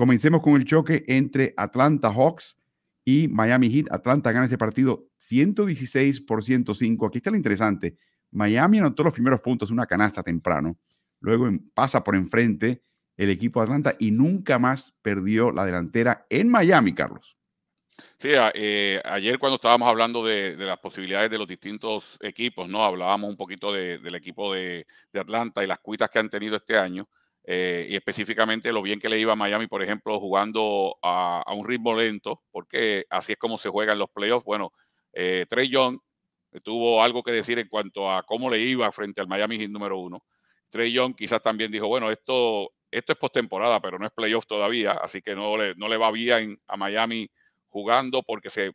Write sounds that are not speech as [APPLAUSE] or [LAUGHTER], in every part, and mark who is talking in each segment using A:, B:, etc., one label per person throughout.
A: Comencemos con el choque entre Atlanta Hawks y Miami Heat. Atlanta gana ese partido 116 por 105. Aquí está lo interesante. Miami anotó los primeros puntos, una canasta temprano. Luego pasa por enfrente el equipo de Atlanta y nunca más perdió la delantera en Miami, Carlos.
B: Sí, eh, ayer cuando estábamos hablando de, las posibilidades de los distintos equipos, ¿no? Hablábamos un poquito del equipo de, Atlanta y las cuitas que han tenido este año. Eh, y específicamente lo bien que le iba a Miami, por ejemplo, jugando a, un ritmo lento, porque así es como se juega en los playoffs. Bueno, eh, Trey Young eh, tuvo algo que decir en cuanto a cómo le iba frente al Miami Heat número uno. Trey Young quizás también dijo, bueno, esto, esto es postemporada, pero no es playoff todavía, así que no le, no le va bien a Miami jugando porque se,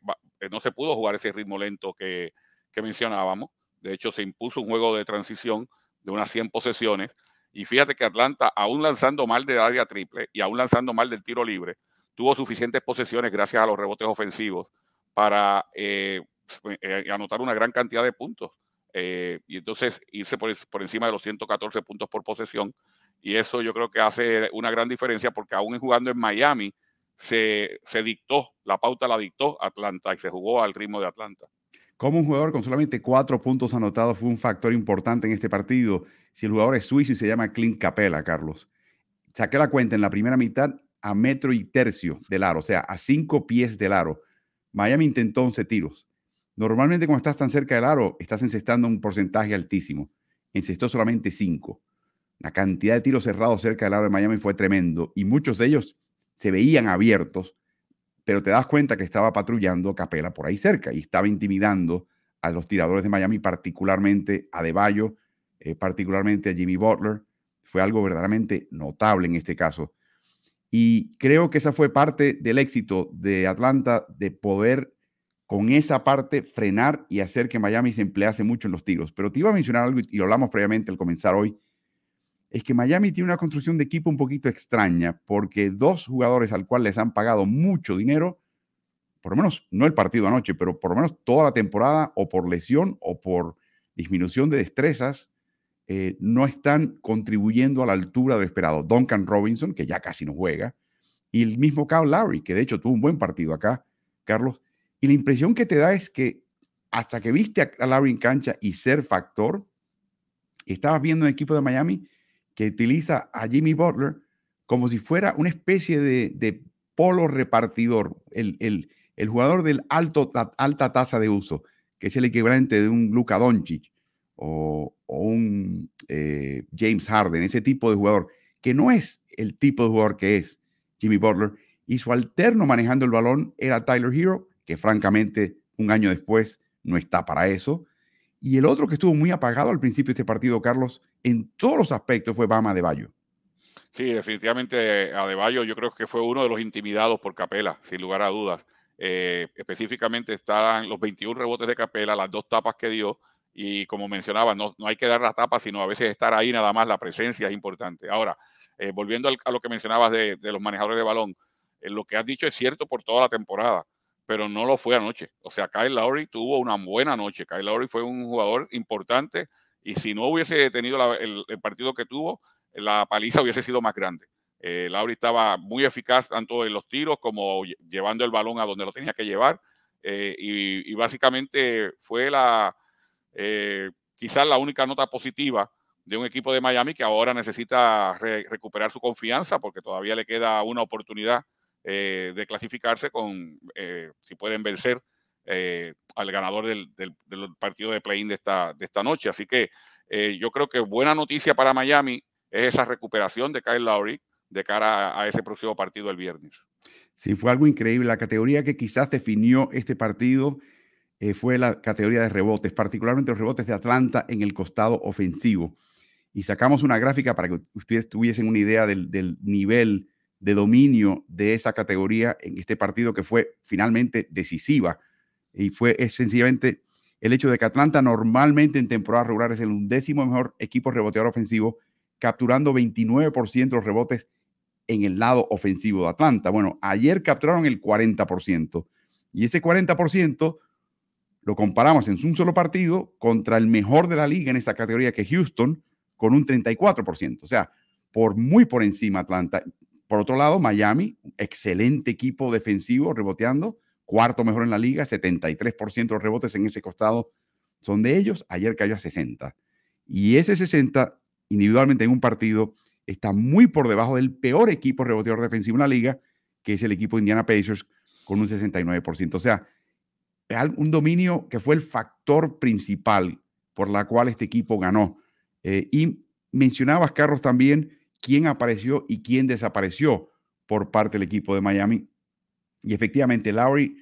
B: no se pudo jugar ese ritmo lento que, que mencionábamos. De hecho, se impuso un juego de transición de unas 100 posesiones y fíjate que Atlanta, aún lanzando mal del área triple y aún lanzando mal del tiro libre, tuvo suficientes posesiones gracias a los rebotes ofensivos para eh, eh, eh, anotar una gran cantidad de puntos. y entonces irse por, encima de los 114 puntos por posesión. Y eso yo creo que hace una gran diferencia porque aún jugando en Miami se dictó, la pauta la dictó Atlanta y se jugó al ritmo de Atlanta.
A: Como un jugador con solamente cuatro puntos anotados fue un factor importante en este partido. Si el jugador es suizo y se llama Clint Capella, Carlos. Saqué la cuenta en la primera mitad a metro y tercio del aro, o sea, a cinco pies del aro. Miami intentó 11 tiros. Normalmente cuando estás tan cerca del aro, estás encestando un porcentaje altísimo. Encestó solamente cinco. La cantidad de tiros cerrados cerca del aro de Miami fue tremendo y muchos de ellos se veían abiertos pero te das cuenta que estaba patrullando Capela por ahí cerca y estaba intimidando a los tiradores de Miami, particularmente a De eh, particularmente a Jimmy Butler. Fue algo verdaderamente notable en este caso. Y creo que esa fue parte del éxito de Atlanta, de poder con esa parte frenar y hacer que Miami se emplease mucho en los tiros. Pero te iba a mencionar algo y lo hablamos previamente al comenzar hoy, es que Miami tiene una construcción de equipo un poquito extraña, porque dos jugadores al cual les han pagado mucho dinero, por lo menos, no el partido anoche, pero por lo menos toda la temporada, o por lesión o por disminución de destrezas, eh, no están contribuyendo a la altura de lo esperado. Duncan Robinson, que ya casi no juega, y el mismo Kyle Lowry, que de hecho tuvo un buen partido acá, Carlos. Y la impresión que te da es que hasta que viste a Lowry en cancha y ser factor, estabas viendo un equipo de Miami que utiliza a Jimmy Butler como si fuera una especie de, polo repartidor, el, el, jugador de alta tasa de uso, que es el equivalente de un Luka Doncic o, un eh, James Harden, ese tipo de jugador, que no es el tipo de jugador que es Jimmy Butler, y su alterno manejando el balón era Tyler Hero, que francamente un año después no está para eso. Y el otro que estuvo muy apagado al principio de este partido, Carlos, en todos los aspectos fue Bama de Bayo.
B: Sí, definitivamente eh, a Bayo. yo creo que fue uno de los intimidados por Capela, sin lugar a dudas. Eh, específicamente están los 21 rebotes de Capela, las dos tapas que dio, y como mencionaba, no, no hay que dar las tapas, sino a veces estar ahí nada más, la presencia es importante. Ahora, eh, volviendo a lo que mencionabas de, los manejadores de balón, lo que has dicho es cierto por toda la temporada pero no lo fue anoche. O sea, Kyle Lowry tuvo una buena noche. Kyle Lowry fue un jugador importante y si no hubiese tenido el, partido que tuvo, la paliza [LAUGHS] hubiese sido más grande. Eh, Lowry estaba muy eficaz tanto en los tiros como llevando el balón a donde lo tenía que llevar eh, y, básicamente fue la eh, quizás la única nota positiva de un equipo de Miami que ahora necesita recuperar su confianza porque todavía le queda una oportunidad eh, de clasificarse con, eh, si pueden vencer eh, al ganador del, partido de play-in de esta, de esta noche. Así que yo creo que buena noticia para Miami es esa recuperación de Kyle Lowry de cara a ese próximo partido el viernes.
A: Sí, fue algo increíble. La categoría que quizás definió este partido fue la categoría de rebotes, particularmente los rebotes de Atlanta en el costado ofensivo. Y sacamos una gráfica para que ustedes tuviesen una idea del, del nivel de dominio de esa categoría en este partido que fue finalmente decisiva. Y fue sencillamente el hecho de que Atlanta normalmente en temporadas regulares es el undécimo mejor equipo reboteador ofensivo, capturando 29% de los rebotes en el lado ofensivo de Atlanta. Bueno, ayer capturaron el 40%. Y ese 40% lo comparamos en un solo partido contra el mejor de la liga en esa categoría que Houston, con un 34%. O sea, por muy por encima Atlanta. Por otro lado, Miami, excelente equipo defensivo reboteando, cuarto mejor en la liga, 73% de los rebotes en ese costado son de ellos, ayer cayó a 60. Y ese 60 individualmente en un partido está muy por debajo del peor equipo reboteador defensivo en la liga, que es el equipo Indiana Pacers, con un 69%. O sea, un dominio que fue el factor principal por la cual este equipo ganó. Eh, y mencionabas, Carlos, también quién apareció y quién desapareció por parte del equipo de Miami. Y efectivamente, Lowry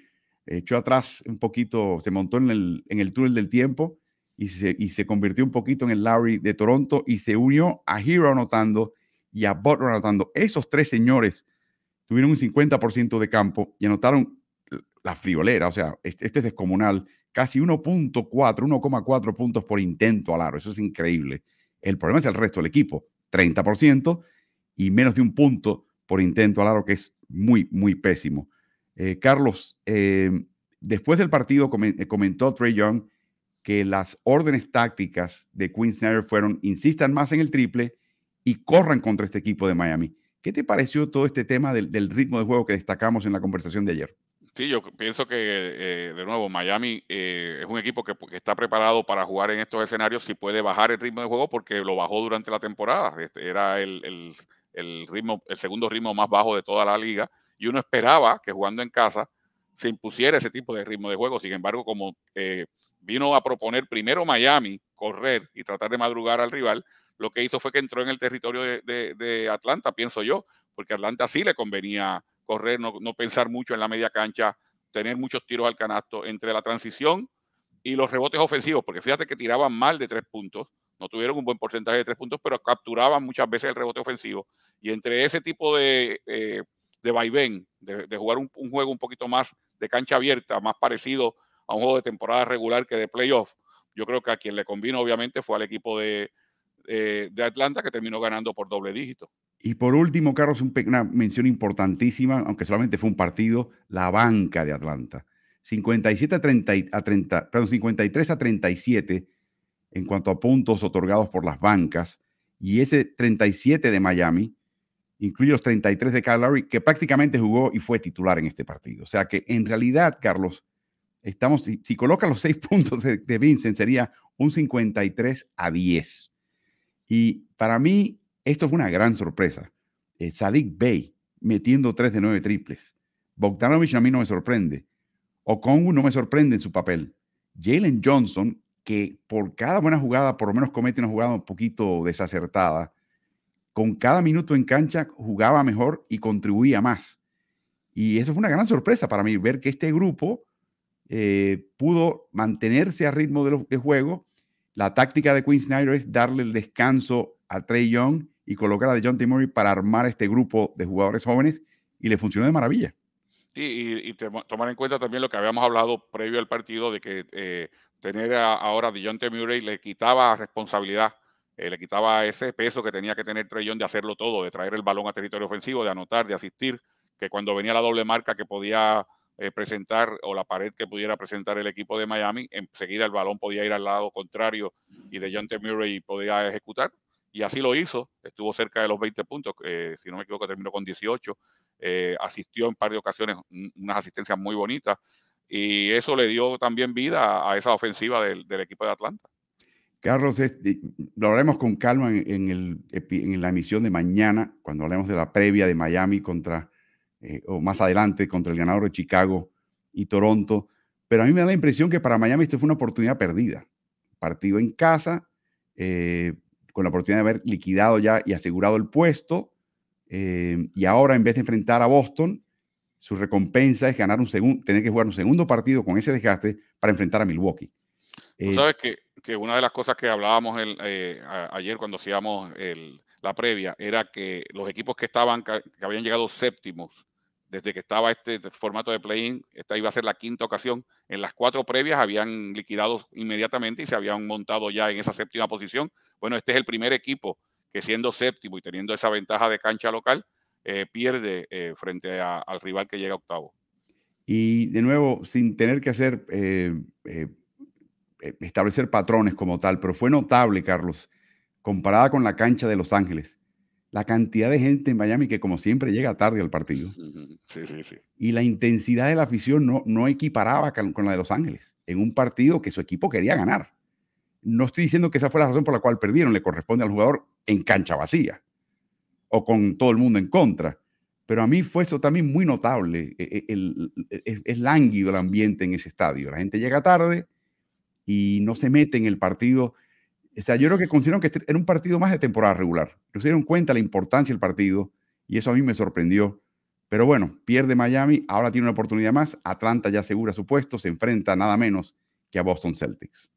A: eh, echó atrás un poquito, se montó en el, en el túnel del tiempo y se, convirtió un poquito en el Lowry de Toronto y se unió a Hero anotando y a Butler anotando. Esos tres señores tuvieron un 50% de campo y anotaron la friolera, o sea, esto este es descomunal, casi 1.4, 1,4 puntos por intento al aro, eso es increíble. El problema es el resto del equipo, 30%, y menos de un punto por intento al largo que es muy, muy pésimo. Eh, Carlos, eh, después del partido eh, comentó Trey Young que las órdenes tácticas de Quinn Snyder fueron insistan más en el triple y corran contra este equipo de Miami. ¿Qué te pareció todo este tema del ritmo de juego que destacamos en la conversación de ayer?
B: Sí, yo pienso que, eh, de nuevo, Miami eh, es un equipo pues, que, está preparado para jugar en estos escenarios si puede bajar el ritmo de juego porque lo bajó durante la temporada. Este, era el, el, el, ritmo, el segundo ritmo más bajo de toda la liga y uno esperaba que jugando en casa se impusiera ese tipo de ritmo de juego. Sin embargo, como eh, vino a proponer primero Miami correr y tratar de madrugar al rival, lo que hizo fue que entró en el territorio de, de Atlanta, pienso yo, porque Atlanta sí le convenía correr, no, no pensar mucho en la media cancha, tener muchos tiros al canasto entre la transición y los rebotes ofensivos, porque fíjate que tiraban mal de tres puntos, no tuvieron un buen porcentaje de tres puntos, pero capturaban muchas veces el rebote ofensivo. Y entre ese tipo de, eh, de vaivén, de, jugar un, juego un poquito más de cancha abierta, más parecido a un juego de temporada regular que de playoff, yo creo que a quien le convino obviamente fue al equipo de, eh, de Atlanta que terminó ganando por doble dígito.
A: Y por último, Carlos, una mención importantísima, aunque solamente fue un partido, la banca de Atlanta. 57 30, 53 a 37 en cuanto a puntos otorgados por las bancas. Y ese 37 de Miami incluye los 33 de Kyle que prácticamente jugó y fue titular en este partido. O sea que en realidad, Carlos, estamos, si, coloca los seis [LAUGHS] puntos de, de Vincent, sería un 53 a 10. Y para mí, esto fue una gran sorpresa. Eh, Sadik Bey metiendo 3 de 9 triples. Bogdanovich a mí no me sorprende. Okongu no me sorprende en su papel. Jalen Johnson, que por cada buena jugada, por lo menos comete una jugada un poquito desacertada, con cada minuto en cancha jugaba mejor y contribuía más. Y eso fue una gran sorpresa para mí, ver que este grupo eh, pudo mantenerse a ritmo de, juego. La táctica de Quinn Snyder es darle el descanso a Trey Young y colocar a John Murray para armar este grupo de jugadores jóvenes y le funcionó de maravilla.
B: y, tomar en cuenta también lo que habíamos hablado previo al partido de que eh, tener ahora a John T. Murray le quitaba responsabilidad, eh, le quitaba ese peso que tenía que tener Young de hacerlo todo, de traer el balón a territorio ofensivo, de anotar, de asistir, que cuando venía la doble marca que podía eh, presentar o la pared que pudiera presentar el equipo de Miami, enseguida el balón podía ir al lado contrario y de John T. Murray podía ejecutar y así lo hizo, estuvo cerca de los 20 puntos, eh, si no me equivoco terminó con 18, eh, asistió en par de ocasiones unas asistencias muy bonitas y eso le dio también vida a, esa ofensiva del, equipo de Atlanta.
A: Carlos, lo haremos con calma en, la emisión de mañana, cuando hablemos de la previa de Miami contra, eh, o más adelante, contra el ganador de Chicago y Toronto. Pero a mí me da la impresión que para Miami esto fue una oportunidad perdida. Partido en casa, con la oportunidad de haber liquidado ya y asegurado el puesto. Eh, y ahora, en vez de enfrentar a Boston, su recompensa es ganar un segundo, tener que jugar un segundo partido con ese desgaste para enfrentar a Milwaukee. Tú eh, sabes
B: que, una de las cosas que hablábamos eh, ayer cuando hacíamos la previa era que los equipos que estaban, que habían llegado séptimos desde que estaba este formato de play-in, esta iba a ser la quinta ocasión. En las cuatro previas habían liquidado inmediatamente y se habían montado ya en esa séptima posición. Bueno, este es el primer equipo que siendo séptimo y teniendo esa ventaja de cancha local, eh, pierde eh, frente al rival que llega octavo.
A: Y de nuevo, sin tener que hacer, eh, establecer patrones como tal, pero fue notable, Carlos, comparada con la cancha de Los Ángeles, la cantidad de gente en Miami que como siempre llega tarde al partido. Y la intensidad de la afición no, no equiparaba con, la de Los Ángeles, en un partido que su equipo quería ganar. No estoy diciendo que esa fue la razón por la cual perdieron, le corresponde al jugador en cancha vacía o con todo el mundo en contra. Pero a mí fue eso también muy notable. Es e, e, e, lánguido el ambiente en ese estadio. La gente llega tarde y no se mete en el partido. O sea, yo creo que considero que este era un partido más de temporada regular. no se dieron cuenta la importancia del partido y eso a mí me sorprendió. Pero bueno, pierde Miami, ahora tiene una oportunidad más. Atlanta ya asegura su puesto, se enfrenta nada menos que a Boston Celtics.